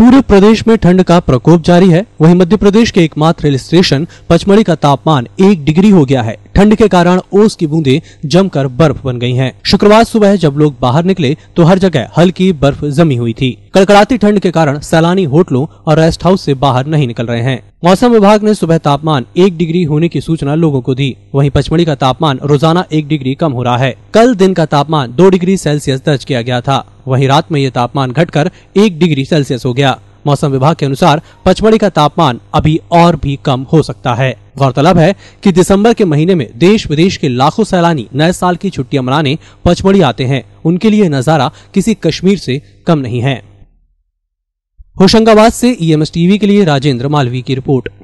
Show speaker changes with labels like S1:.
S1: पूरे प्रदेश में ठंड का प्रकोप जारी है वहीं मध्य प्रदेश के एकमात्र हिल स्टेशन पचमढ़ी का तापमान एक डिग्री हो गया है ठंड के कारण ओस की बूंदें जमकर बर्फ बन गई हैं। शुक्रवार सुबह जब लोग बाहर निकले तो हर जगह हल्की बर्फ जमी हुई थी कड़कड़ाती ठंड के कारण सैलानी होटलों और रेस्ट हाउस से बाहर नहीं निकल रहे हैं मौसम विभाग ने सुबह तापमान एक डिग्री होने की सूचना लोगों को दी वहीं पचमढ़ी का तापमान रोजाना एक डिग्री कम हो रहा है कल दिन का तापमान दो डिग्री सेल्सियस दर्ज किया गया था वहीं रात में ये तापमान घटकर एक डिग्री सेल्सियस हो गया मौसम विभाग के अनुसार पचमढ़ी का तापमान अभी और भी कम हो सकता है गौरतलब है कि दिसंबर के महीने में देश विदेश के लाखों सैलानी नए साल की छुट्टियां मनाने पचमढ़ी आते हैं उनके लिए नजारा किसी कश्मीर से कम नहीं है होशंगाबाद से ईएमएस e टीवी के लिए राजेंद्र मालवी की रिपोर्ट